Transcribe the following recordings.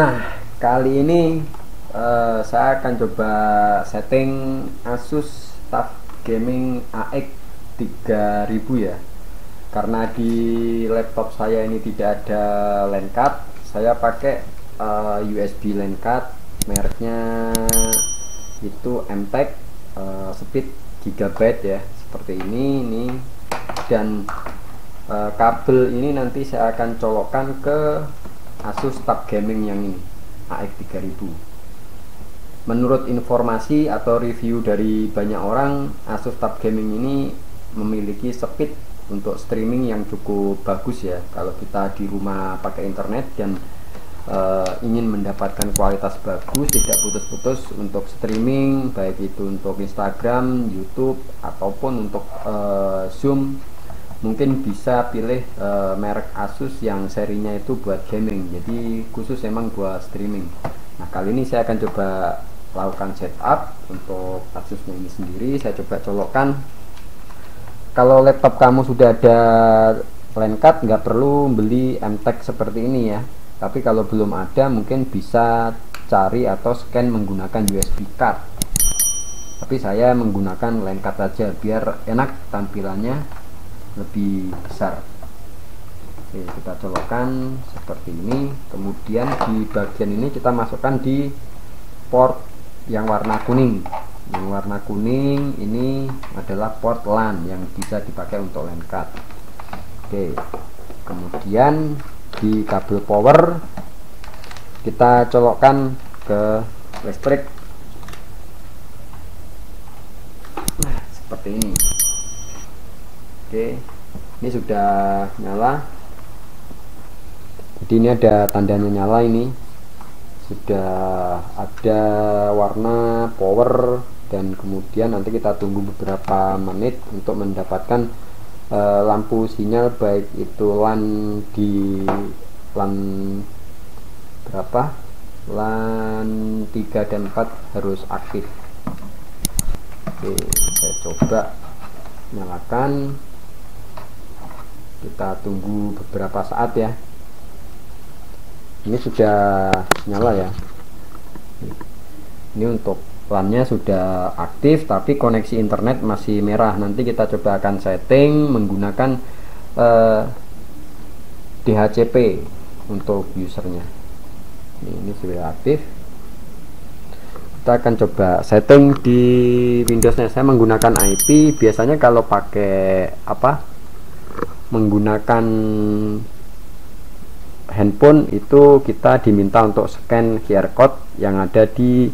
Nah, kali ini uh, saya akan coba setting Asus TUF Gaming AX 3000 ya. Karena di laptop saya ini tidak ada LAN card, saya pakai uh, eh, USB LAN card mereknya itu MTech eh, uh, speed gigabyte ya, seperti ini ini dan uh, kabel ini nanti saya akan colokkan ke Asus Tab Gaming yang ini AX3000 menurut informasi atau review dari banyak orang Asus Tab Gaming ini memiliki speed untuk streaming yang cukup bagus ya kalau kita di rumah pakai internet dan e, ingin mendapatkan kualitas bagus tidak putus-putus untuk streaming baik itu untuk Instagram, YouTube ataupun untuk e, Zoom mungkin bisa pilih e, merek Asus yang serinya itu buat gaming jadi khusus emang buat streaming nah kali ini saya akan coba lakukan setup untuk asus ini sendiri saya coba colokkan kalau laptop kamu sudah ada line card nggak perlu beli MTEK seperti ini ya tapi kalau belum ada mungkin bisa cari atau scan menggunakan USB card tapi saya menggunakan line card saja biar enak tampilannya lebih besar Oke, kita colokan seperti ini kemudian di bagian ini kita masukkan di port yang warna kuning yang warna kuning ini adalah port LAN yang bisa dipakai untuk LAN card Oke kemudian di kabel power kita colokkan ke listrik nah, seperti ini Oke, ini sudah nyala. Jadi ini ada tandanya nyala ini. Sudah ada warna power dan kemudian nanti kita tunggu beberapa menit untuk mendapatkan e, lampu sinyal baik itu LAN di LAN berapa LAN 3 dan 4 harus aktif oke saya coba nyalakan kita tunggu beberapa saat ya ini sudah nyala ya ini untuk LAN-nya sudah aktif tapi koneksi internet masih merah nanti kita coba akan setting menggunakan eh, DHCP untuk usernya ini, ini sudah aktif kita akan coba setting di Windows nya saya menggunakan IP biasanya kalau pakai apa menggunakan handphone itu kita diminta untuk scan QR code yang ada di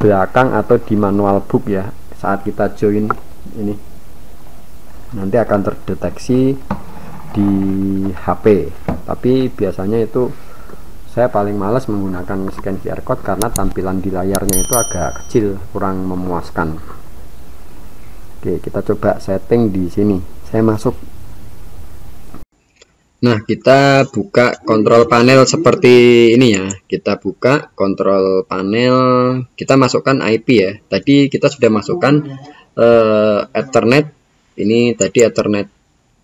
belakang atau di manual book ya saat kita join ini nanti akan terdeteksi di HP tapi biasanya itu saya paling males menggunakan scan QR code karena tampilan di layarnya itu agak kecil kurang memuaskan Oke kita coba setting di sini saya masuk Nah, kita buka kontrol panel seperti ini ya. Kita buka kontrol panel, kita masukkan IP ya. Tadi kita sudah masukkan uh, Ethernet. Ini tadi Ethernet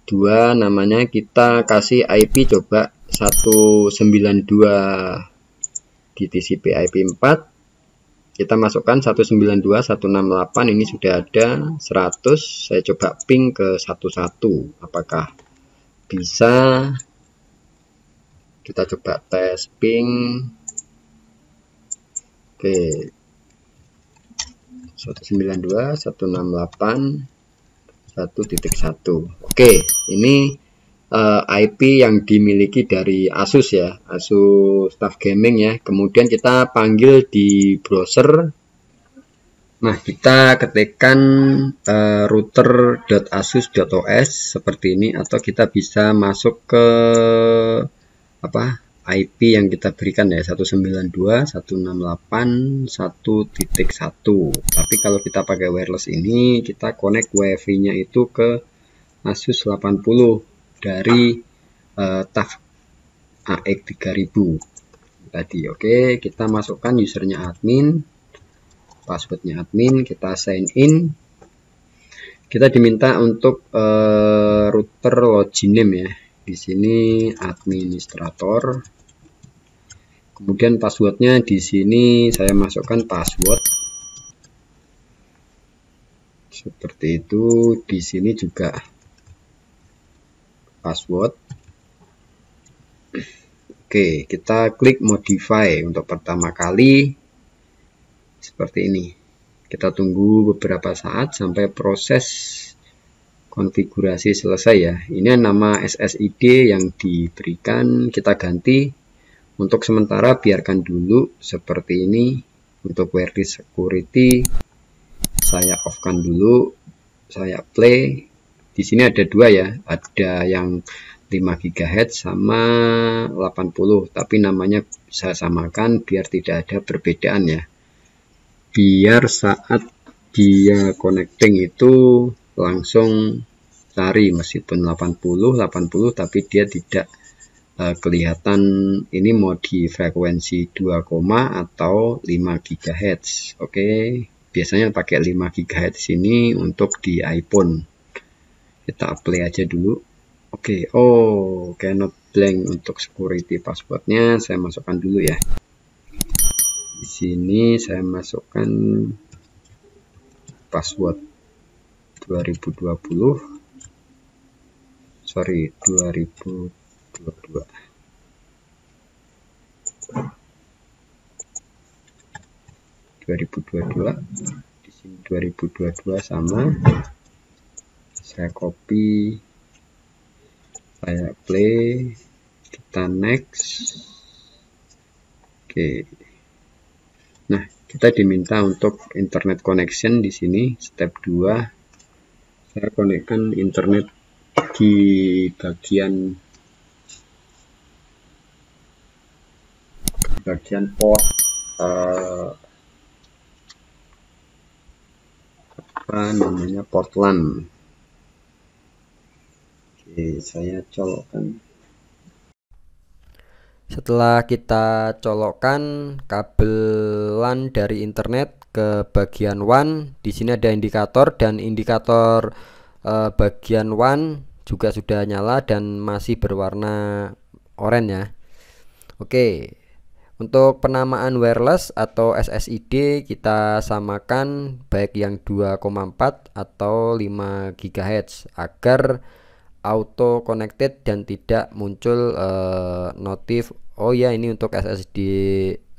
2 namanya kita kasih IP coba 192 di TCP IP4. Kita masukkan 192.168 ini sudah ada 100. Saya coba ping ke 11 apakah bisa kita coba tes ping oke satu titik 1.1 oke ini uh, eh, IP yang dimiliki dari Asus ya Asus Staff Gaming ya kemudian kita panggil di browser Nah, kita ketikkan uh, eh, router.asus.os seperti ini atau kita bisa masuk ke apa? IP yang kita berikan ya 192.168.1.1. Tapi kalau kita pakai wireless ini, kita connect WiFi-nya itu ke Asus 80 dari uh, eh, TAF AX3000 tadi. Oke, okay? kita masukkan usernya admin passwordnya admin kita sign in kita diminta untuk uh, router login name ya di sini administrator kemudian passwordnya di sini saya masukkan password seperti itu di sini juga password Oke kita klik modify untuk pertama kali seperti ini. Kita tunggu beberapa saat sampai proses konfigurasi selesai ya. Ini nama SSID yang diberikan kita ganti untuk sementara biarkan dulu seperti ini untuk query security saya offkan dulu saya play di sini ada dua ya ada yang 5 GHz sama 80 tapi namanya saya samakan biar tidak ada perbedaan ya biar saat dia connecting itu langsung cari meskipun 80 80 tapi dia tidak uh, kelihatan ini mau di frekuensi 2, atau 5 GHz oke okay? biasanya pakai 5 GHz ini untuk di iPhone kita play aja dulu oke okay. oh cannot blank untuk security passwordnya saya masukkan dulu ya di sini saya masukkan password 2020 sorry 2022 2022 di sini 2022 sama saya copy saya play kita next oke okay. Nah, kita diminta untuk internet connection di sini step 2. Saya konekkan internet di bagian bagian port uh, apa namanya Portland. Oke, saya colokkan setelah kita colokkan LAN dari internet ke bagian WAN, di sini ada indikator dan indikator eh, bagian WAN juga sudah nyala dan masih berwarna oranye ya Oke untuk penamaan wireless atau SSID kita samakan baik yang 2,4 atau 5 GHz agar auto connected dan tidak muncul uh, notif oh ya ini untuk SSD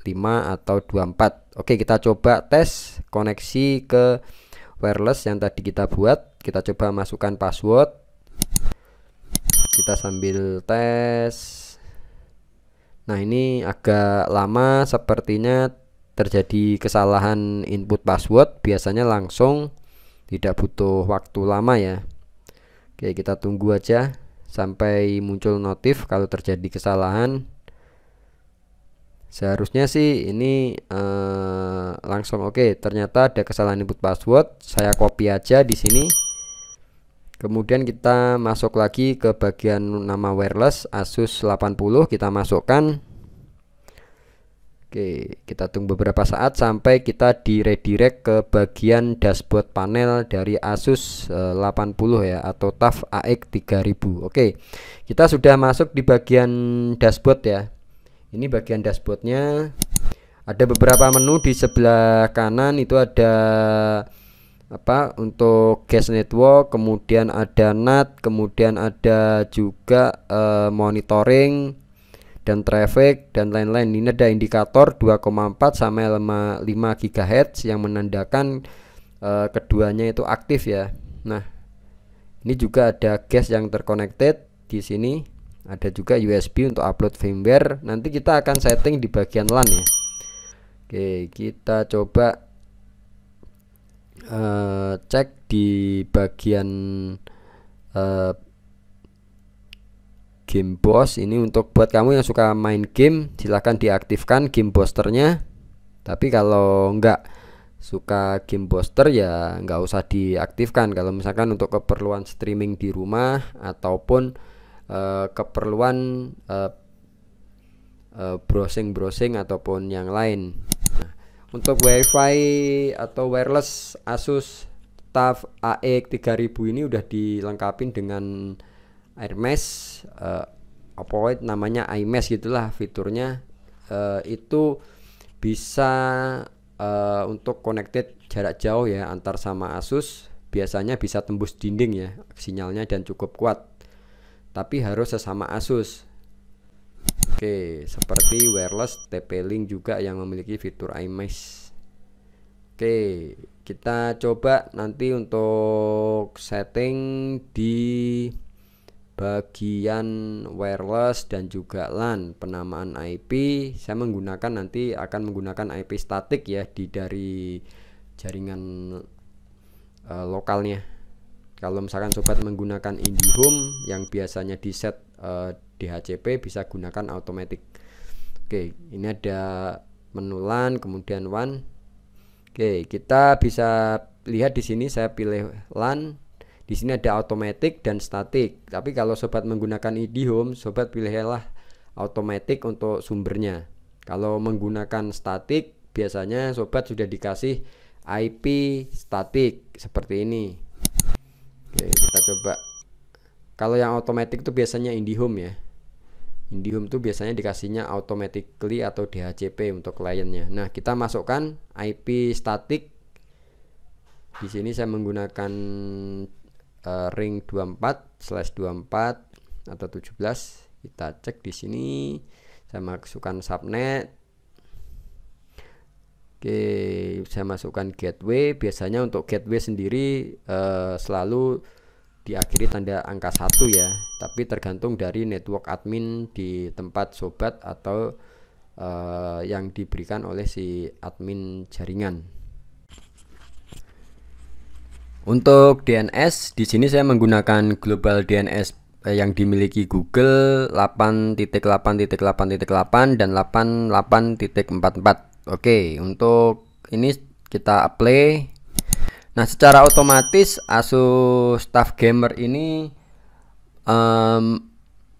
5 atau 24 Oke kita coba tes koneksi ke wireless yang tadi kita buat kita coba masukkan password kita sambil tes nah ini agak lama sepertinya terjadi kesalahan input password biasanya langsung tidak butuh waktu lama ya Oke, kita tunggu aja sampai muncul notif kalau terjadi kesalahan. Seharusnya sih ini eh, langsung oke. Okay, ternyata ada kesalahan input password. Saya copy aja di sini. Kemudian kita masuk lagi ke bagian nama wireless Asus 80 kita masukkan Oke, kita tunggu beberapa saat sampai kita di redirect ke bagian dashboard panel dari Asus 80 eh, ya atau TUF AX 3000. Oke, kita sudah masuk di bagian dashboard ya. Ini bagian dashboardnya. Ada beberapa menu di sebelah kanan itu ada apa untuk gas network, kemudian ada NAT, kemudian ada juga uh, monitoring dan traffic dan lain-lain ini ada indikator 2,4 sampai 5 GHz yang menandakan uh, keduanya itu aktif ya nah ini juga ada gas yang terconnected di sini ada juga USB untuk upload firmware nanti kita akan setting di bagian LAN ya Oke kita coba uh, cek di bagian uh, game boss ini untuk buat kamu yang suka main game silahkan diaktifkan game boosternya tapi kalau nggak suka game booster ya nggak usah diaktifkan kalau misalkan untuk keperluan streaming di rumah ataupun uh, keperluan uh, eh, uh, eh, browsing browsing ataupun yang lain nah, untuk wifi atau wireless Asus TUF ax 3000 ini udah dilengkapi dengan Hermes uh, eh, itu namanya iMesh gitulah fiturnya uh, itu bisa uh, untuk connected jarak jauh ya antar sama Asus biasanya bisa tembus dinding ya sinyalnya dan cukup kuat tapi harus sesama Asus Oke, seperti wireless TP-Link juga yang memiliki fitur iMesh. Oke, kita coba nanti untuk setting di bagian wireless dan juga LAN penamaan IP saya menggunakan nanti akan menggunakan IP statik ya di dari jaringan e, lokalnya kalau misalkan sobat menggunakan IndiHome yang biasanya di set e, eh, DHCP bisa gunakan automatic oke ini ada menu LAN kemudian WAN oke kita bisa lihat di sini saya pilih LAN di sini ada automatic dan static. Tapi kalau sobat menggunakan idiom, sobat pilihlah automatic untuk sumbernya. Kalau menggunakan static, biasanya sobat sudah dikasih IP static seperti ini. Oke, kita coba. Kalau yang automatic itu biasanya IndiHome ya. IndiHome itu biasanya dikasihnya automatically atau DHCP untuk kliennya. Nah, kita masukkan IP static di sini saya menggunakan Eh, ring 24 slash 24 atau 17 kita cek di sini saya masukkan subnet oke saya masukkan gateway biasanya untuk gateway sendiri uh, selalu diakhiri tanda angka satu ya tapi tergantung dari network admin di tempat sobat atau uh, yang diberikan oleh si admin jaringan untuk DNS di sini saya menggunakan global DNS eh, yang dimiliki Google 8.8.8.8 dan 88.44. Oke, untuk ini kita apply. Nah, secara otomatis ASUS Staff Gamer ini um,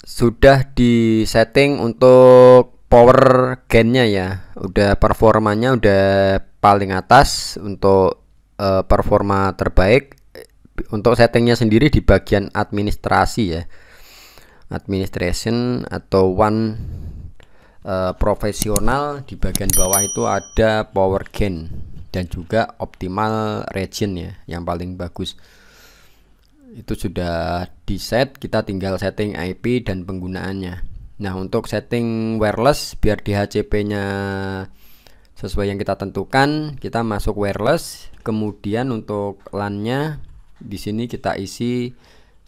sudah disetting untuk power gainnya ya. Udah performanya udah paling atas untuk Eh, performa terbaik eh, untuk settingnya sendiri di bagian administrasi ya administration atau one uh, profesional di bagian bawah itu ada power gain dan juga optimal region ya yang paling bagus itu sudah di set kita tinggal setting IP dan penggunaannya nah untuk setting wireless biar DHCP nya sesuai yang kita tentukan kita masuk wireless kemudian untuk LAN-nya di sini kita isi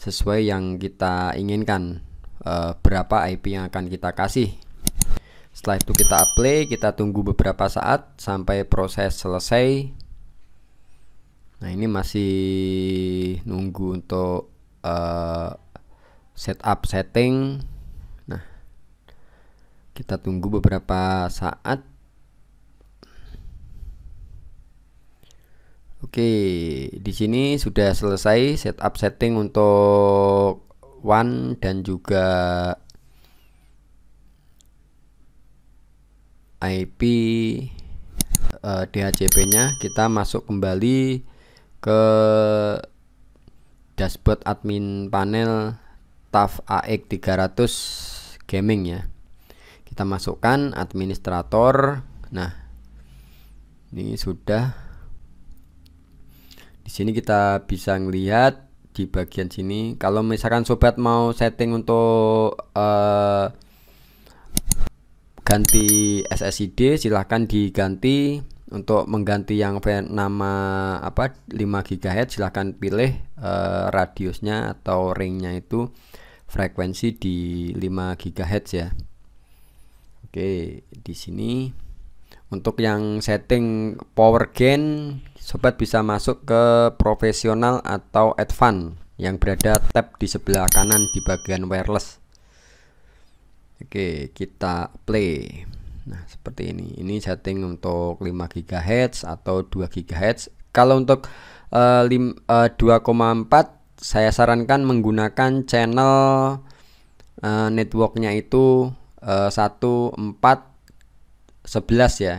sesuai yang kita inginkan e, berapa IP yang akan kita kasih setelah itu kita apply kita tunggu beberapa saat sampai proses selesai nah ini masih nunggu untuk e, setup setting nah kita tunggu beberapa saat Oke, di sini sudah selesai setup setting untuk one dan juga IP uh, eh, DHCP-nya. Kita masuk kembali ke dashboard admin panel TAF AX300 gaming ya. Kita masukkan administrator. Nah, ini sudah di sini kita bisa melihat di bagian sini kalau misalkan sobat mau setting untuk uh, ganti SSID silahkan diganti untuk mengganti yang nama apa 5 GHz silahkan pilih uh, radiusnya atau ringnya itu frekuensi di 5 GHz ya Oke di sini untuk yang setting power gain, sobat bisa masuk ke profesional atau advance yang berada tab di sebelah kanan di bagian wireless. Oke, kita play. Nah, seperti ini. Ini setting untuk 5 GHz atau 2 GHz. Kalau untuk uh, eh, 2,4 eh, saya sarankan menggunakan channel uh, networknya itu uh, 14 11 ya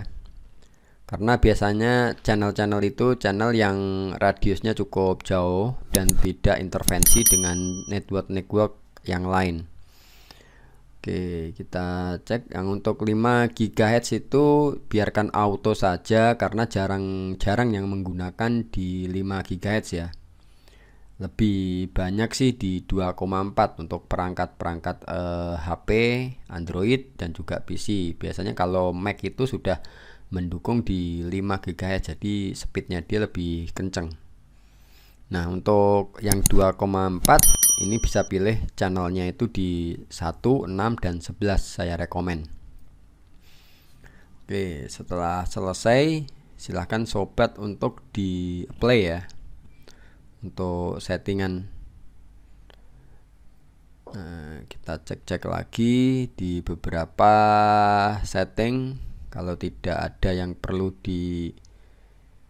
karena biasanya channel-channel itu channel yang radiusnya cukup jauh dan tidak intervensi dengan network-network yang lain Oke kita cek yang untuk 5 GHz itu biarkan auto saja karena jarang-jarang yang menggunakan di 5 GHz ya lebih banyak sih di 2,4 untuk perangkat-perangkat eh, HP, Android dan juga PC. Biasanya kalau Mac itu sudah mendukung di 5 ya jadi speednya dia lebih kenceng. Nah, untuk yang 2,4 ini bisa pilih channelnya itu di 1, 6 dan 11 saya rekomen. Oke, setelah selesai silahkan sobat untuk di play ya untuk settingan nah, kita cek-cek lagi di beberapa setting kalau tidak ada yang perlu di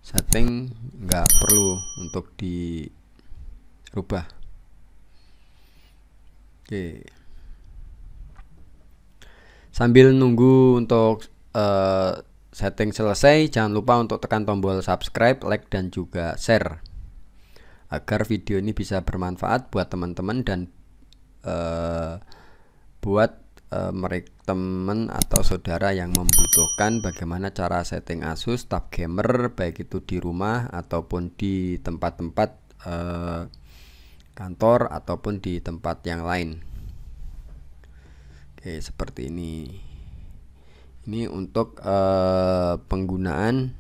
setting nggak perlu untuk dirubah oke sambil nunggu untuk uh, setting selesai jangan lupa untuk tekan tombol subscribe like dan juga share agar video ini bisa bermanfaat buat teman-teman dan uh, buat uh, eh, mereka teman atau saudara yang membutuhkan bagaimana cara setting Asus tab gamer baik itu di rumah ataupun di tempat-tempat uh, kantor ataupun di tempat yang lain. Oke, seperti ini. Ini untuk uh, penggunaan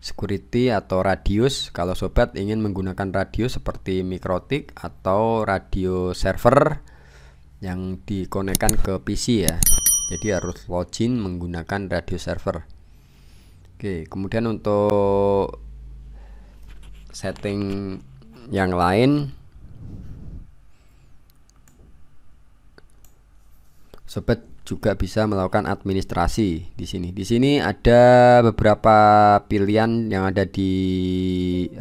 security atau radius kalau sobat ingin menggunakan radius seperti mikrotik atau radio server yang dikonekkan ke PC ya jadi harus login menggunakan radio server oke kemudian untuk setting yang lain sobat juga bisa melakukan administrasi di sini. Di sini ada beberapa pilihan yang ada di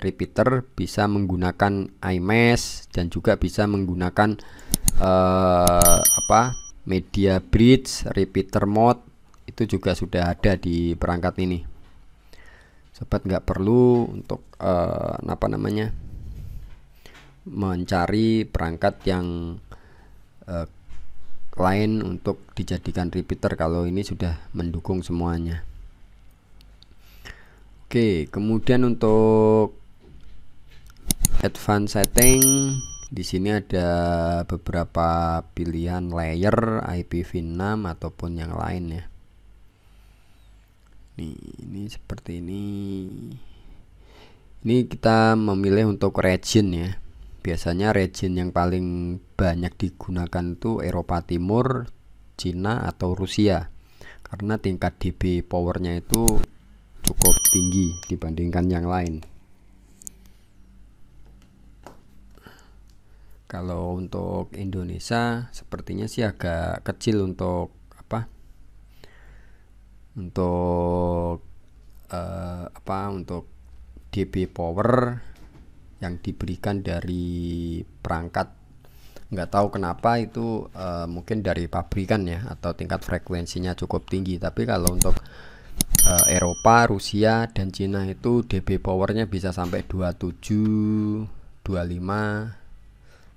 repeater bisa menggunakan iMesh dan juga bisa menggunakan uh, apa? media bridge, repeater mode itu juga sudah ada di perangkat ini. Sobat nggak perlu untuk uh, apa namanya? mencari perangkat yang eh, lain untuk dijadikan repeater kalau ini sudah mendukung semuanya Oke kemudian untuk advanced setting di sini ada beberapa pilihan layer IPv6 ataupun yang lain ya nih ini seperti ini ini kita memilih untuk region ya biasanya region yang paling banyak digunakan itu Eropa Timur, Cina atau Rusia karena tingkat dB powernya itu cukup tinggi dibandingkan yang lain. Kalau untuk Indonesia sepertinya sih agak kecil untuk apa? Untuk uh, apa? Untuk dB power yang diberikan dari perangkat nggak tahu kenapa itu uh, mungkin dari pabrikan ya atau tingkat frekuensinya cukup tinggi tapi kalau untuk uh, Eropa, Rusia dan Cina itu dB powernya bisa sampai 27, 25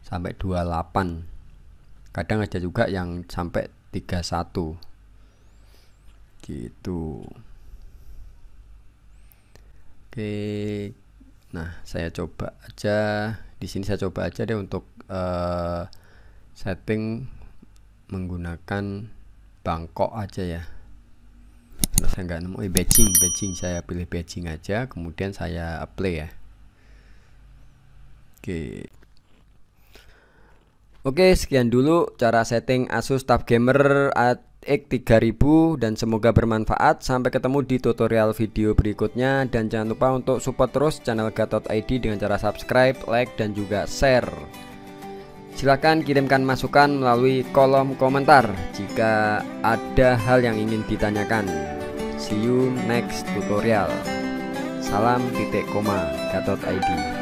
sampai 28 kadang ada juga yang sampai 31 gitu Oke Nah, saya coba aja di sini saya coba aja deh untuk uh, setting menggunakan Bangkok aja ya. Nah, saya nggak nemu eh, Beijing, Beijing saya pilih Beijing aja, kemudian saya apply ya. Oke. Oke, sekian dulu cara setting Asus Tab Gamer at X 3000 dan semoga bermanfaat sampai ketemu di tutorial video berikutnya dan jangan lupa untuk support terus channel Gatot ID dengan cara subscribe, like dan juga share silahkan kirimkan masukan melalui kolom komentar jika ada hal yang ingin ditanyakan see you next tutorial salam titik koma Gatot ID